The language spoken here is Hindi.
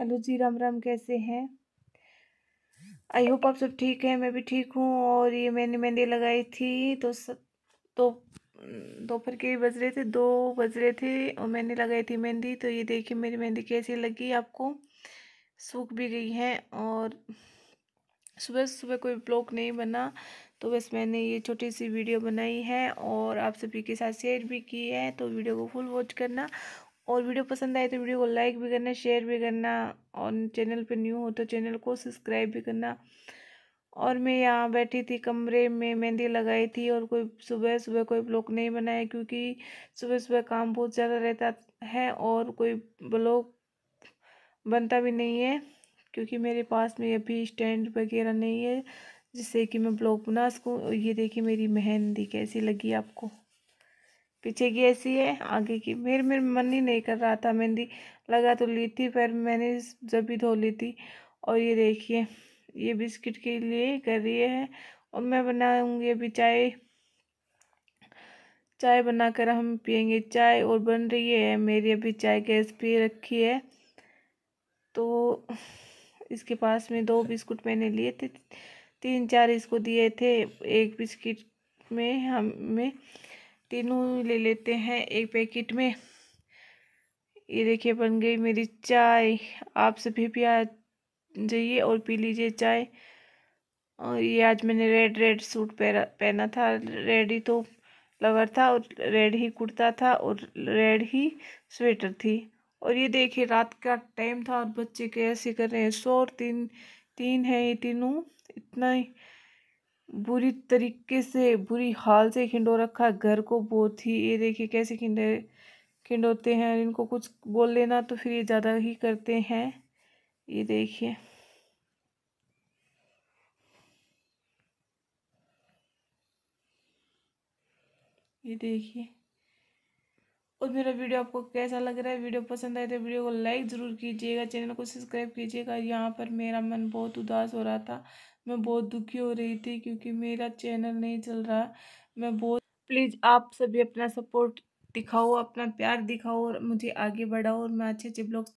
हेलो जी राम राम कैसे हैं आई होप आप सब ठीक हैं मैं भी ठीक हूँ और ये मैंने मेहंदी लगाई थी तो स, तो दोपहर के बज रहे थे दो बज रहे थे और मैंने लगाई थी मेहंदी तो ये देखिए मेरी मेहंदी कैसी लगी आपको सूख भी गई है और सुबह सुबह कोई ब्लॉग नहीं बना तो बस मैंने ये छोटी सी वीडियो बनाई है और आप सभी के साथ शेयर भी की है तो वीडियो को फुल वॉच करना और वीडियो पसंद आए तो वीडियो को लाइक भी करना शेयर भी करना और चैनल पे न्यू हो तो चैनल को सब्सक्राइब भी करना और मैं यहाँ बैठी थी कमरे में मेहंदी लगाई थी और कोई सुबह सुबह कोई ब्लॉग नहीं बनाया क्योंकि सुबह सुबह काम बहुत ज़्यादा रहता है और कोई ब्लॉग बनता भी नहीं है क्योंकि मेरे पास में अभी स्टैंड वगैरह नहीं है जिससे कि मैं ब्लॉग बना सकूँ ये देखिए मेरी मेहंदी कैसी लगी आपको पीछे की ऐसी है आगे की मेरे मेरे मन ही नहीं कर रहा था मेहंदी लगा तो ली थी पर मैंने जब भी धो ली थी और ये देखिए ये बिस्किट के लिए कर रही है और मैं बनाऊँगी अभी चाय चाय बनाकर हम पियेंगे चाय और बन रही है मेरी अभी चाय गैस पे रखी है तो इसके पास में दो बिस्कुट मैंने लिए थे तीन चार इसको दिए थे एक बिस्किट में हमें तीनों ले लेते हैं एक पैकेट में ये देखिए बन गई मेरी चाय आप सभी भी आ जाइए और पी लीजिए चाय और ये आज मैंने रेड रेड सूट पहना पहना था रेड ही तो लवर था और रेड ही कुर्ता था और रेड ही स्वेटर थी और ये देखिए रात का टाइम था और बच्चे कैसे कर रहे हैं सौ तीन तीन है ये तीनों इतना ही बुरी तरीके से बुरी हाल से खिंडो रखा घर को बहुत ही ये देखिए कैसे खिंडे खिंडोते हैं इनको कुछ बोल लेना तो फिर ये ज़्यादा ही करते हैं ये देखिए ये देखिए और मेरा वीडियो आपको कैसा लग रहा है वीडियो पसंद आए तो वीडियो को लाइक ज़रूर कीजिएगा चैनल को सब्सक्राइब कीजिएगा यहाँ पर मेरा मन बहुत उदास हो रहा था मैं बहुत दुखी हो रही थी क्योंकि मेरा चैनल नहीं चल रहा मैं बहुत प्लीज़ आप सभी अपना सपोर्ट दिखाओ अपना प्यार दिखाओ और मुझे आगे बढ़ाओ और मैं अच्छे अच्छे ब्लॉग्स